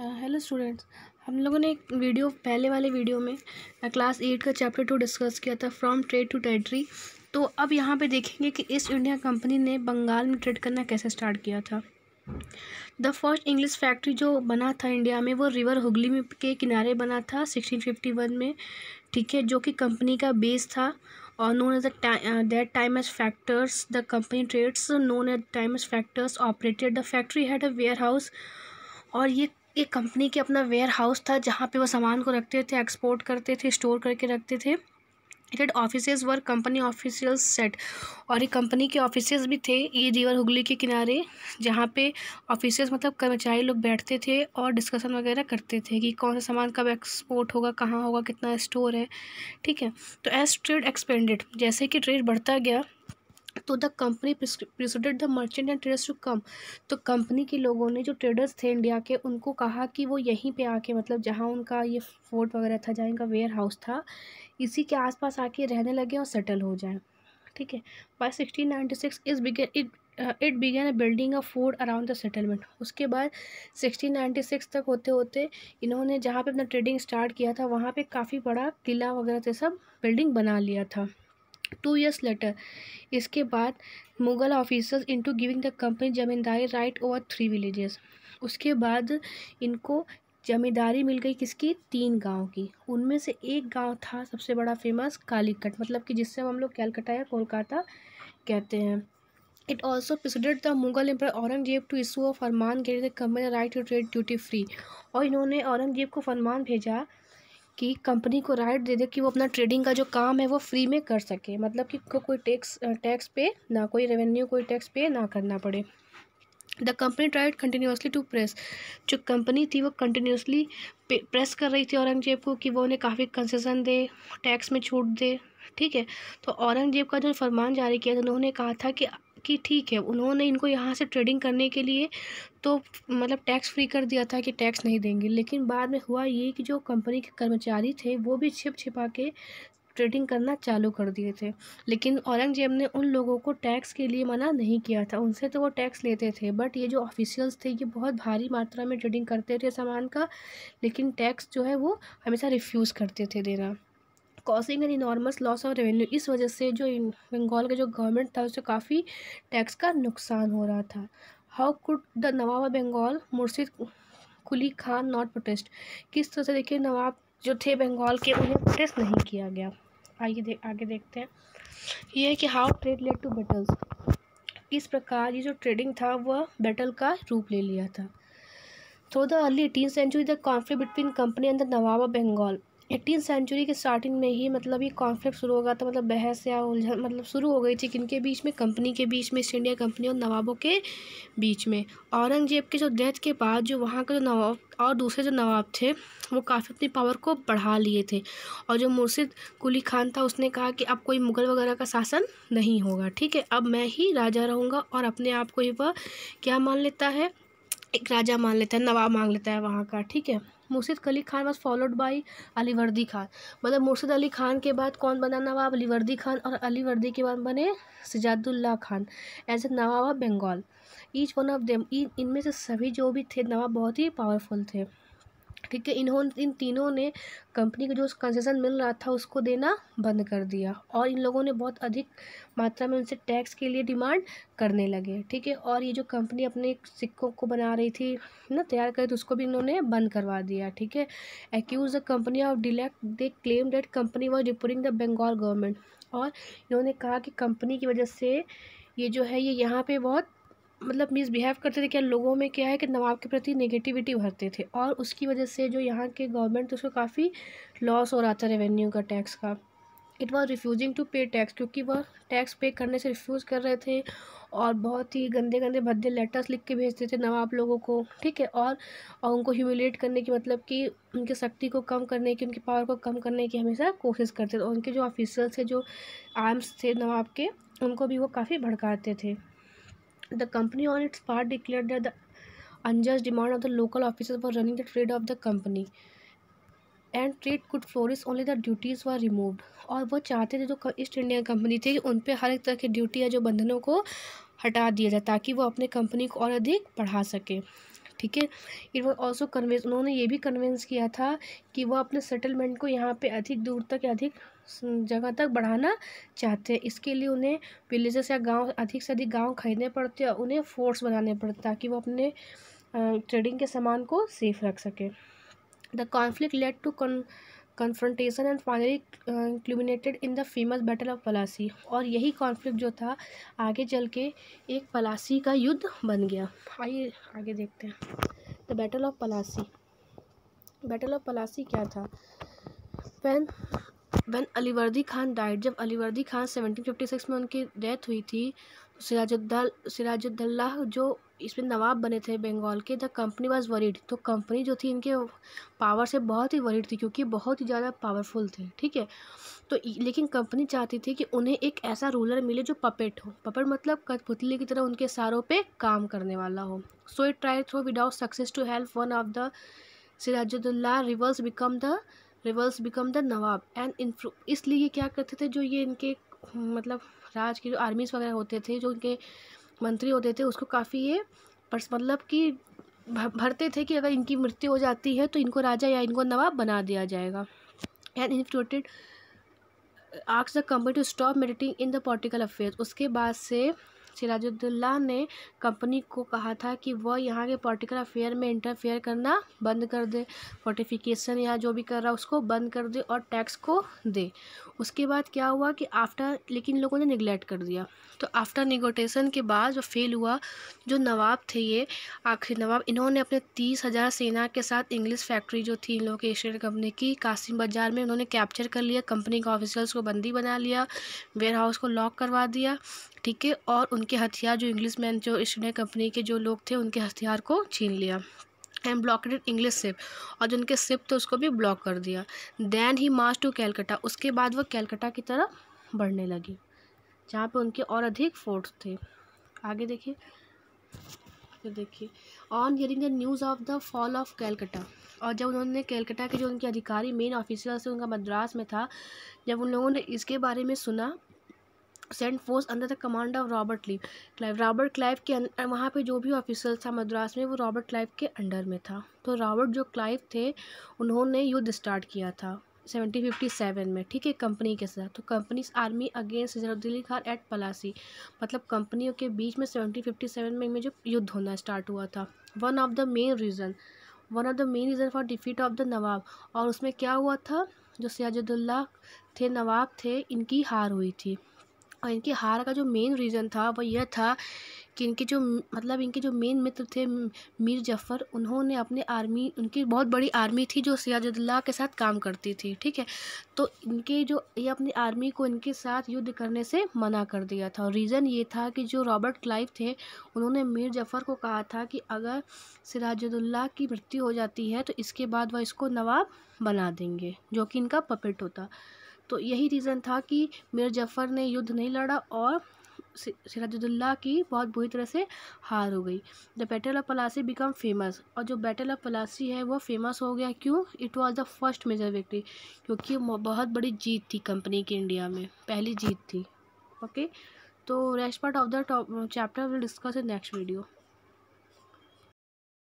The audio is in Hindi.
हेलो हाँ, स्टूडेंट्स हम लोगों ने एक वीडियो पहले वाले वीडियो में क्लास एट का चैप्टर टू डिस्कस किया था फ्रॉम ट्रेड टू टेरिटरी तो अब यहाँ पे देखेंगे कि ईस्ट इंडिया कंपनी ने बंगाल में ट्रेड करना कैसे स्टार्ट किया था द फर्स्ट इंग्लिश फैक्ट्री जो बना था इंडिया में वो रिवर हुगली में के किनारे बना था सिक्सटीन फिफ्टी वन में ठीक है जो कि कंपनी का बेस था और known as that time as factors the company trades known at time as factors operated the factory had a warehouse और ये एक कंपनी के अपना वेयर हाउस था जहाँ पे वो सामान को रखते थे एक्सपोर्ट करते थे स्टोर करके रखते थे एटेड office were company official set और ये कंपनी के ऑफिसेज भी थे ये रिवर हुगली के किनारे जहाँ पे ऑफिस मतलब कर्मचारी लोग बैठते थे और डिस्कशन वगैरह करते थे कि कौन सा सामान कब एक्सपोर्ट होगा कहाँ होगा कितना स्टोर है ठीक है तो एज ट्रेड एक्सपेंडेड जैसे कि ट्रेड बढ़ता गया तो the company persuaded the merchant and traders to come तो कंपनी के लोगों ने जो ट्रेडर्स थे इंडिया के उनको कहा कि वो यहीं पे आके मतलब जहाँ उनका ये फोर्ट वगैरह था जहाँ इनका वेयर हाउस था इसी के आसपास आके रहने लगे और सेटल हो जाएँ ठीक है by sixteen ninety six it it began building a fort around the settlement उसके बाद सिक्सटीन नाइन्टी सिक्स तक होते होते इन्होंने जहाँ पे अपना ट्रेडिंग स्टार्ट किया था वहाँ पे काफ़ी बड़ा किला वगैरह से सब बिल्डिंग बना लिया था टू ईयर्स लेटर इसके बाद Mughal officers into giving the company zamindari right over three villages उसके बाद इनको जमींदारी मिल गई किसकी तीन गांव की उनमें से एक गांव था सबसे बड़ा फेमस कालीकट मतलब कि जिससे हम लोग कैलकटा या कोलकाता कहते हैं it also president the Mughal empire Aurangzeb to issue a farman get the company right to trade duty free और इन्होंने औरंगजेब को फरमान भेजा कि कंपनी को राइट दे दे कि वो अपना ट्रेडिंग का जो काम है वो फ्री में कर सके मतलब कि को कोई टैक्स टैक्स पे ना कोई रेवेन्यू कोई टैक्स पे ना करना पड़े the company tried continuously to press जो कंपनी थी वो कंटिन्यूसली प्रेस कर रही थी औरंगजेब को कि वो उन्हें काफ़ी कंसेशन दे टैक्स में छूट दे ठीक है तो औरंगजेब का जो फरमान जारी किया था उन्होंने कहा था कि कि ठीक है उन्होंने इनको यहाँ से ट्रेडिंग करने के लिए तो मतलब टैक्स फ्री कर दिया था कि टैक्स नहीं देंगे लेकिन बाद में हुआ ये कि जो कंपनी के कर्मचारी थे वो भी छिप छिपा के ट्रेडिंग करना चालू कर दिए थे लेकिन औरंगजेब ने उन लोगों को टैक्स के लिए मना नहीं किया था उनसे तो वो टैक्स लेते थे बट ये जो ऑफिशियल्स थे ये बहुत भारी मात्रा में ट्रेडिंग करते थे सामान का लेकिन टैक्स जो है वो हमेशा रिफ्यूज़ करते थे देना causing an enormous loss of revenue इस वजह से जो बंगाल का जो गवर्नमेंट था उसे काफ़ी टैक्स का नुकसान हो रहा था how could the nawab of Bengal Murshid Quli Khan not protest किस तरह से देखिए नवाब जो थे बंगाल के उन्हें प्रोटेस्ट नहीं किया गया आइए दे, आगे देखते हैं ये है कि how trade led to battles किस प्रकार ये जो ट्रेडिंग था वह बैटल का रूप ले लिया था through the early eighteen century the conflict between company and the nawab of Bengal eighteen century के स्टार्टिंग में ही मतलब ये कॉन्फ्लिक्ट शुरू हो गया था मतलब बहस या उलझन मतलब शुरू हो गई थी किनके बीच में कंपनी के बीच में ईस्ट इंडिया कंपनी और नवाबों के बीच में औरंगजेब के जो डेथ के बाद जो वहाँ के जो नवाब और दूसरे जो नवाब थे वो काफ़ी अपनी पावर को बढ़ा लिए थे और जो मुर्शिद कुली खान था उसने कहा कि अब कोई मुग़ल वगैरह का शासन नहीं होगा ठीक है अब मैं ही राजा रहूँगा और अपने आप को ही वह क्या मान लेता है एक राजा मान लेता है नवाब मांग लेता है वहाँ का ठीक है Murshid Ali Khan was followed by Ali Vardi Khan मतलब मुर्शिद अली खान के बाद कौन बना नवाब अली वर्दी खान और अली वर्दी के बाद बने Sajadulla Khan as a nawab of Bengal each one of them इनमें से सभी जो भी थे नवाब बहुत ही पावरफुल थे ठीक है इन्होंने इन तीनों ने कंपनी को जो कंसेशन मिल रहा था उसको देना बंद कर दिया और इन लोगों ने बहुत अधिक मात्रा में उनसे टैक्स के लिए डिमांड करने लगे ठीक है और ये जो कंपनी अपने सिक्कों को बना रही थी ना तैयार करी तो उसको भी इन्होंने बंद करवा दिया ठीक है accuse the company of deceit they claim that company was reporting the Bengal government और इन्होंने कहा कि कंपनी की वजह से ये जो है ये यहाँ पर बहुत मतलब मिसबिहेव करते थे क्या लोगों में क्या है कि नवाब के प्रति नेगेटिविटी भरते थे और उसकी वजह से जो यहाँ के गवर्नमेंट उसको काफ़ी लॉस हो रहा था रेवेन्यू का टैक्स का it was refusing to pay tax क्योंकि वह टैक्स पे करने से रिफ्यूज़ कर रहे थे और बहुत ही गंदे गंदे भद्दे लेटर्स लिख के भेजते थे नवाब लोगों को ठीक है और और उनको ह्यूमिलेट करने की मतलब कि उनके शक्ति को कम करने की उनकी पावर को कम करने की हमेशा कोशिश करते थे और उनके जो ऑफिसर्स थे जो आर्म्स थे नवाब के उनको भी वो काफ़ी भड़काते थे The company on its part declared that the unjust demand of the local officers for running the trade of the company and trade could flourish only the duties were removed और वो चाहते थे जो ईस्ट इंडिया कंपनी थी उन पर हर एक तरह की ड्यूटी या जो बंधनों को हटा दिया जाए ताकि वो अपने कंपनी को और अधिक बढ़ा सके ठीक है इट वॉज ऑल्सो कन्विंस उन्होंने ये भी कन्विंस किया था कि वो अपने सेटलमेंट को यहाँ पे अधिक दूर तक अधिक जगह तक बढ़ाना चाहते हैं इसके लिए उन्हें विलेजेस या गांव अधिक से अधिक गांव खरीदने पड़ते हैं और उन्हें फोर्स बनाने पड़ते ताकि वो अपने ट्रेडिंग के सामान को सेफ रख सकें the conflict led to con confrontation and finally culminated in the famous battle of Plassey और यही कॉन्फ्लिक्ट जो था आगे चल के एक पलासी का युद्ध बन गया आइए आगे देखते हैं the battle of Plassey battle of Plassey क्या था when one Alivardi Khan died जब अलीवर्दी खान 1756 में उनकी डेथ हुई थी तो सिराजुद्दल सिराजुद्दल्ला जो इसमें नवाब बने थे बंगाल के द कंपनी वाज वरीड तो कंपनी जो थी इनके पावर से बहुत ही वरीड थी क्योंकि बहुत ही ज़्यादा पावरफुल थे ठीक है तो लेकिन कंपनी चाहती थी कि उन्हें एक ऐसा रूलर मिले जो पपेट हो पपेट मतलब कठपुतली की तरह उनके सारों पे काम करने वाला हो so it try though without success to help one of the Sirajuddaulah rivals become the rivals become the nawab and इन्फ्लू इसलिए ये क्या करते थे जो ये इनके मतलब राज के जो आर्मीज़ वगैरह होते थे जो इनके मंत्री होते थे उसको काफ़ी ये मतलब कि भरते थे कि अगर इनकी मृत्यु हो जाती है तो इनको राजा या इनको नवाब बना दिया जाएगा and infuriated asks the company to stop meddling in the political affair उसके बाद से सिराजुद्दुल्ला ने कंपनी को कहा था कि वह यहाँ के पॉलिटिकल अफेयर में इंटरफेयर करना बंद कर दे फोर्टिफिकेशन या जो भी कर रहा उसको बंद कर दे और टैक्स को दे उसके बाद क्या हुआ कि आफ्टर लेकिन लोगों ने निगलेक्ट कर दिया तो आफ्टर निगोटेशन के बाद जो फेल हुआ जो नवाब थे ये आखिरी नवाब इन्होंने अपने तीस हज़ार सेना के साथ इंग्लिश फैक्ट्री जो थी इन लोगों की एशियन कंपनी की कासिम बाजार में उन्होंने कैप्चर कर लिया कंपनी के ऑफिसर्स को बंदी बना लिया वेयर हाउस को लॉक करवा दिया ठीक है और उनके हथियार जो इंग्लिश मैन जो ईस्ट इंडिया कंपनी के जो लोग थे उनके हथियार को छीन लिया एंड ब्लॉकेटेड इंग्लिश सिप और जो उनके सिप थे उसको भी ब्लॉक कर दिया then he march to Calcutta उसके बाद वो कैलकटा की तरफ बढ़ने लगी जहाँ पे उनके और अधिक फोर्ट थे आगे देखिए फिर देखिए on hearing the news of the fall of Calcutta और जब उन्होंने कैलकटा के जो उनके अधिकारी मेन ऑफिसर से उनका मद्रास में था जब उन लोगों ने इसके बारे में सुना sent force under the command of Robert लीव क्लाइव रॉबर्ट क्लाइव के अं-, वहाँ पे जो भी ऑफिसर था मद्रास में वो रॉबर्ट क्लाइव के अंडर में था तो रॉबर्ट जो क्लाइव थे उन्होंने युद्ध स्टार्ट किया था सेवेंटीन फिफ्टी सेवन में ठीक है कंपनी के साथ तो कंपनीज आर्मी अगेंस्ट जरदली खान एट पलासी मतलब कंपनियों के बीच में सेवेंटीन फिफ्टी सेवन में इनमें जो युद्ध होना स्टार्ट हुआ था one of the main reason one of the main reason for defeat of the nawab और उसमें क्या हुआ था जो सियाजुद्दुल्ला थे नवाब थे इनकी हार हुई थी और इनकी हार का जो मेन रीज़न था वह यह था कि इनके जो मतलब इनके जो मेन मित्र थे मीर जफ़र उन्होंने अपने आर्मी उनकी बहुत बड़ी आर्मी थी जो सियाजुद्दौला के साथ काम करती थी ठीक है तो इनके जो ये अपनी आर्मी को इनके साथ युद्ध करने से मना कर दिया था और रीज़न ये था कि जो रॉबर्ट क्लाइव थे उन्होंने मीर जफ़र को कहा था कि अगर सिराजुद्दौला की मृत्यु हो जाती है तो इसके बाद वह इसको नवाब बना देंगे जो कि इनका पपेट होता तो यही रीज़न था कि मीर जफ़र ने युद्ध नहीं लड़ा और सिराजुद्दौला की बहुत बुरी तरह से हार हो गई the battle of Plassey become famous और जो बैटल ऑफ पलासी है वो फेमस हो गया क्यों it was the first major victory क्योंकि बहुत बड़ी जीत थी कंपनी की इंडिया में पहली जीत थी ओके तो rest part of the chapter will discuss in next video